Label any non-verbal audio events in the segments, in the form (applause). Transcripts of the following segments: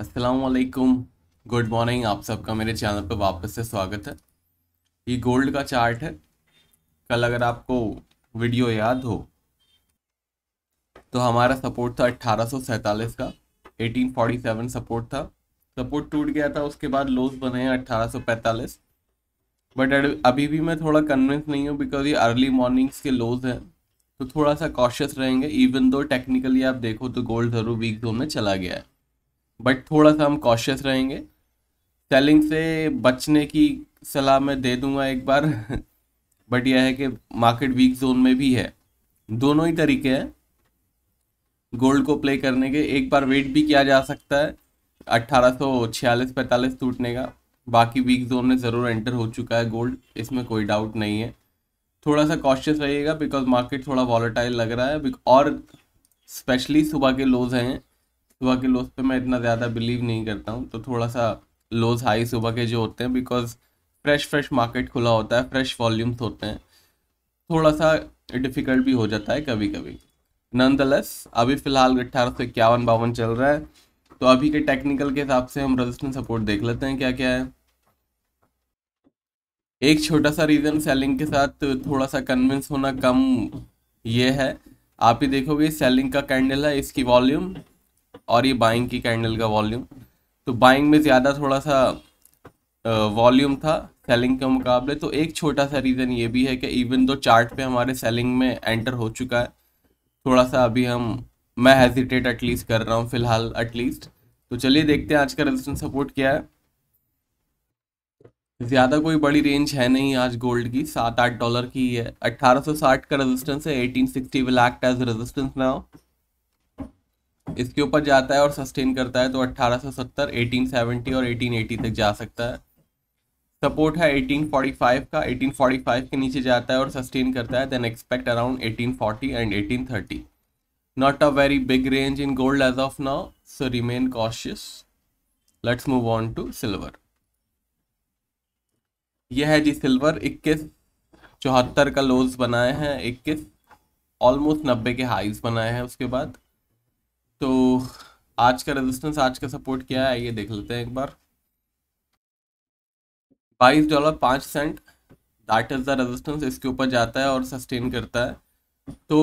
असलकुम good morning आप सबका मेरे चैनल पर वापस से स्वागत है ये गोल्ड का चार्ट है कल अगर आपको वीडियो याद हो तो हमारा सपोर्ट था अट्ठारह का 1847 सपोर्ट था सपोर्ट टूट गया था उसके बाद लोस बने हैं अट्ठारह बट अभी भी मैं थोड़ा कन्विंस नहीं हूँ बिकॉज ये अर्ली मॉर्निंग्स के लोज हैं तो थोड़ा सा कॉशियस रहेंगे इवन दो टेक्निकली आप देखो तो गोल्ड जरूर वीक जोन में चला गया है बट थोड़ा सा हम कॉशियस रहेंगे सेलिंग से बचने की सलाह मैं दे दूंगा एक बार बट (laughs) यह है कि मार्केट वीक जोन में भी है दोनों ही तरीके हैं गोल्ड को प्ले करने के एक बार वेट भी किया जा सकता है अट्ठारह सौ छियालीस पैंतालीस टूटने का बाकी वीक जोन में ज़रूर एंटर हो चुका है गोल्ड इसमें कोई डाउट नहीं है थोड़ा सा कॉशियस रहिएगा बिकॉज मार्केट थोड़ा वॉलेटाइल लग रहा है और स्पेशली सुबह के लोज हैं सुबह के लोज पे मैं इतना ज़्यादा बिलीव नहीं करता हूँ तो थोड़ा सा लोज हाई सुबह के जो होते हैं बिकॉज फ्रेश फ्रेश मार्केट खुला होता है फ्रेश वॉल्यूम्स होते हैं थोड़ा सा डिफ़िकल्ट भी हो जाता है कभी कभी नन अभी फ़िलहाल अट्ठारह सौ इक्यावन बावन चल रहा है तो अभी के टेक्निकल के हिसाब से हम रजिस्टेंस सपोर्ट देख लेते हैं क्या क्या है एक छोटा सा रीज़न सेलिंग के साथ थोड़ा सा कन्विंस होना कम ये है आप ही देखोगे सेलिंग का कैंडल है इसकी वॉल्यूम और ये बाइंग की कैंडल का वॉल्यूम तो बाइंग में ज़्यादा थोड़ा सा वॉल्यूम था सेलिंग के मुकाबले तो एक छोटा सा रीज़न ये भी है कि इवन दो चार्ट पे हमारे सेलिंग में एंटर हो चुका है थोड़ा सा अभी हम मैं हेजिटेट एटलीस्ट कर रहा हूँ फिलहाल एटलीस्ट तो चलिए देखते हैं आज का रेजिस्टेंस सपोर्ट क्या है ज़्यादा कोई बड़ी रेंज है नहीं आज गोल्ड की सात आठ डॉलर की है 1860 का रेजिस्टेंस है eighteen sixty will act as resistance now इसके ऊपर जाता है और सस्टेन करता है तो 1870, 1870 और 1880 तक जा सकता है सपोर्ट है 1845 का 1845 के नीचे जाता है और सस्टेन करता है then expect around 1840 and 1830 not a very big range in gold as of now so remain cautious let's move on to silver यह है जी सिल्वर इक्कीस चौहत्तर का लोज बनाए हैं इक्कीस ऑलमोस्ट नब्बे के हाइज बनाए हैं उसके बाद तो आज का रेजिस्टेंस आज का सपोर्ट क्या है ये देख लेते हैं एक बार बाईस डॉलर पाँच cent that is the resistance इसके ऊपर जाता है और सस्टेन करता है तो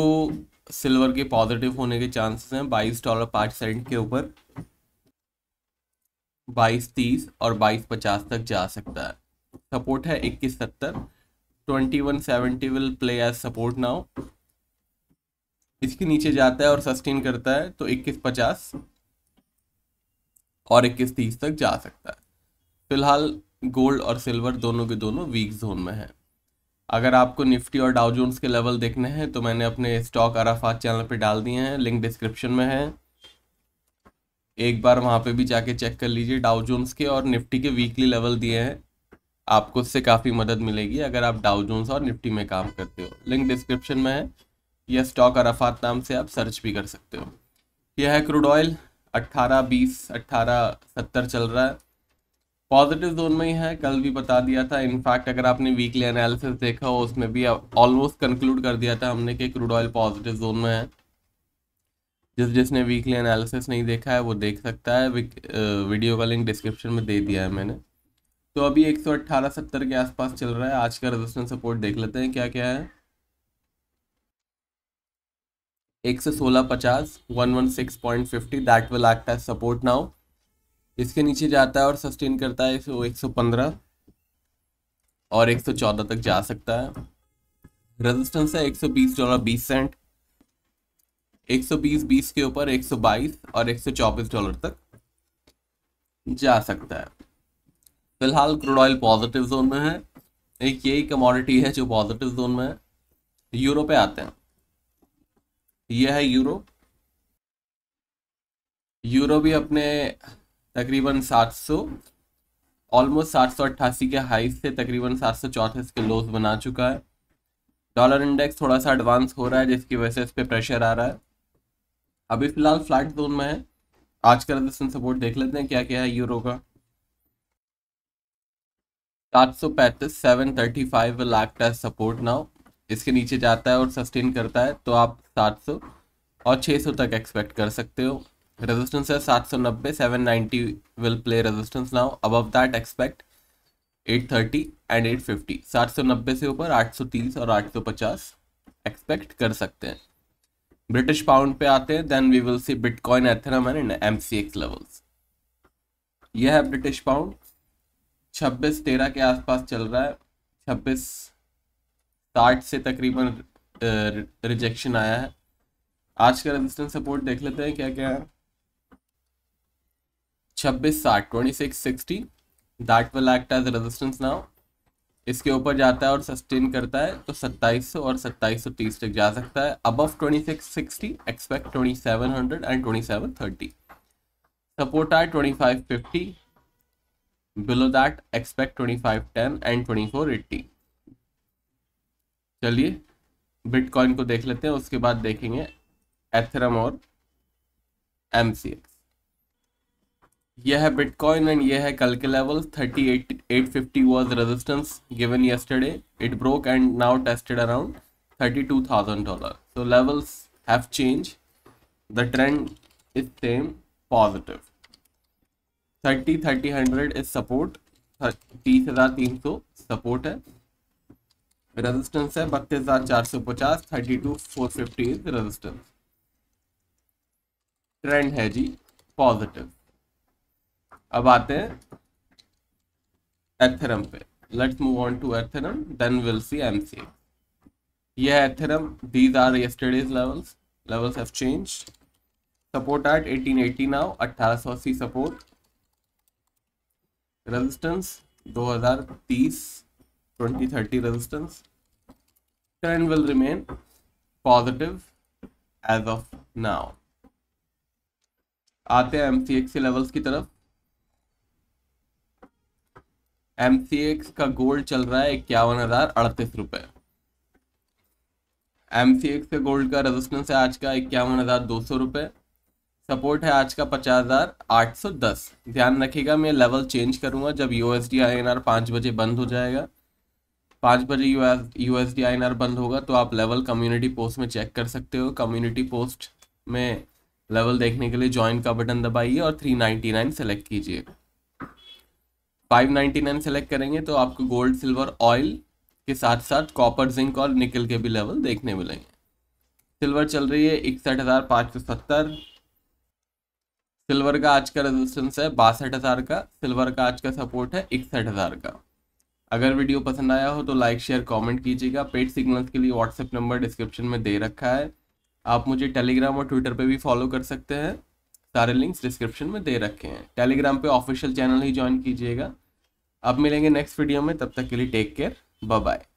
सिल्वर के पॉजिटिव होने के चांसेस हैं बाईस डॉलर पाँच सेंट के ऊपर बाईस तीस और बाईस पचास तक जा सकता है सपोर्ट है इक्कीस सत्तर twenty one seventy will play as support now इसके नीचे जाता है और सस्टेन करता है तो इक्कीस पचास और इक्कीस तीस तक जा सकता है फिलहाल गोल्ड और सिल्वर दोनों के दोनों वीक जोन में है अगर आपको निफ्टी और डाउ जोन्स के लेवल देखने हैं तो मैंने अपने स्टॉक अराफात चैनल पे डाल दिए हैं लिंक डिस्क्रिप्शन में है एक बार वहाँ पे भी जाके चेक कर लीजिए डाउ जोन्स के और निफ्टी के वीकली लेवल दिए हैं आपको उससे काफ़ी मदद मिलेगी अगर आप डाउ जोन्स और निफ्टी में काम करते हो लिंक डिस्क्रिप्शन में है यह स्टॉक अराफात नाम से आप सर्च भी कर सकते हो यह है क्रूड ऑयल अट्ठारह बीस अट्ठारह सत्तर चल रहा है पॉजिटिव जोन में ही है कल भी बता दिया था इनफैक्ट अगर आपने वीकली एनालिसिस देखा हो उसमें भी ऑलमोस्ट कंक्लूड कर दिया था हमने कि क्रूड ऑयल पॉजिटिव जोन में है जिस जिसने वीकली एनालिसिस नहीं देखा है वो देख सकता है वीडियो का लिंक डिस्क्रिप्शन में दे दिया है मैंने तो अभी एक सौ अट्ठारह सत्तर के आसपास चल रहा है आज का रजिस्टेंस सपोर्ट देख लेते हैं क्या क्या है एक से सोलह पचास one one six point fifty that will act as support now इसके नीचे जाता है और सस्टेन करता है सो एक सौ पंद्रह और एक सौ चौदह तक जा सकता है रेजिस्टेंस है एक सौ बीस डॉलर बीस सेंट एक सौ बीस बीस के ऊपर एक सौ बाईस और एक सौ चौबीस डॉलर तक जा सकता है फिलहाल क्रूड ऑयल पॉजिटिव जोन में है एक यही कमोडिटी है जो पॉजिटिव जोन में है यूरो पे आते हैं यह है यूरो यूरो भी अपने तकरीबन 700 ऑलमोस्ट अट्ठासी के हाई से तकरीबन सात सौ चौंतीस के लोस बना चुका है डॉलर इंडेक्स थोड़ा सा एडवांस हो रहा है जिसकी वजह से इस पर प्रेशर आ रहा है अभी फिलहाल फ्लैट जोन में है आज का रजिस्टेंस सपोर्ट देख लेते हैं क्या क्या है यूरो का सात सौ पैंतीस सेवन थर्टी फाइव लाख का सपोर्ट नाउ इसके नीचे जाता है और सस्टेन करता है तो आप सात सौ और छः सौ तक एक्सपेक्ट कर सकते हो रेजिस्टेंस है सात सौ नब्बे seven ninety will play resistance now above that expect eight thirty and eight fifty सात सौ नब्बे से ऊपर आठ सौ तीस और आठ सौ पचास एक्सपेक्ट कर सकते हैं ब्रिटिश पाउंड पे आते हैं then we will see bitcoin ethereum and M C X levels यह है ब्रिटिश पाउंड छब्बीस तेरह के आसपास चल रहा है छब्बीस साठ से तकरीबन रिजेक्शन आया है आज का रेजिस्टेंस सपोर्ट देख लेते हैं क्या क्या है छब्बीस साठ twenty six sixty that will act as resistance now इसके ऊपर जाता है और सस्टेन करता है तो 2700 और तीस तक जा सकता है above sixty expect hundred and thirty support are fifty below that expect ten and eighty चलिए बिटकॉइन को देख लेते हैं उसके बाद देखेंगे एथरम और एम यह है बिटकॉइन एंड यह है कल के level thirty eight eight fifty was resistance given yesterday it broke and now tested around thirty two thousand dollar so levels have change the trend is same positive thirty thirty hundred is support तीस हज़ार तीन सौ support है resistance है बत्तीस हजार चार सौ पचास thirty two four fifty is resistance trend है जी पॉजिटिव अब आते हैं एथेरम पे let's move on to ethereum then will see MCA ये है ethereum these are yesterday's levels levels have change support at 1880 now अट्ठारह सौ अस्सी सपोर्ट रेजिस्टेंस दो हजार तीस 20 30 resistance current will remain positive as of now आते हैं एम सी एक्स लेवल्स की तरफ एम सी एक्स का गोल्ड चल रहा है इक्यावन हजार अड़तीस एम सी एक्स से गोल्ड का रेजिस्टेंस है आज का इक्यावन हजार दो सौ रुपये सपोर्ट है आज का पचास हजार आठ सौ दस ध्यान रखिएगा मैं लेवल चेंज करूंगा जब U S D I N R पाँच बजे बंद हो जाएगा पाँच बजे U S U S D I N R बंद होगा तो आप लेवल कम्युनिटी पोस्ट में चेक कर सकते हो कम्युनिटी पोस्ट में लेवल देखने के लिए ज्वाइन का बटन दबाइए और थ्री नाइन्टी नाइन सेलेक्ट कीजिए फाइव नाइन्टी नाइन सेलेक्ट करेंगे तो आपको गोल्ड सिल्वर ऑयल के साथ साथ कॉपर जिंक और निकल के भी लेवल देखने मिलेंगे सिल्वर चल रही है इकसठ हज़ार पाँच सौ सत्तर सिल्वर का आज का रेजिस्टेंस है बासठ हज़ार का सिल्वर का आज का सपोर्ट है इकसठ हज़ार का अगर वीडियो पसंद आया हो तो लाइक शेयर कमेंट कीजिएगा पेड सिग्नल्स के लिए व्हाट्सएप नंबर डिस्क्रिप्शन में दे रखा है आप मुझे टेलीग्राम और ट्विटर पे भी फॉलो कर सकते हैं सारे लिंक्स डिस्क्रिप्शन में दे रखे हैं टेलीग्राम पे ऑफिशियल चैनल ही ज्वाइन कीजिएगा अब मिलेंगे नेक्स्ट वीडियो में तब तक के लिए टेक केयर बाय बाय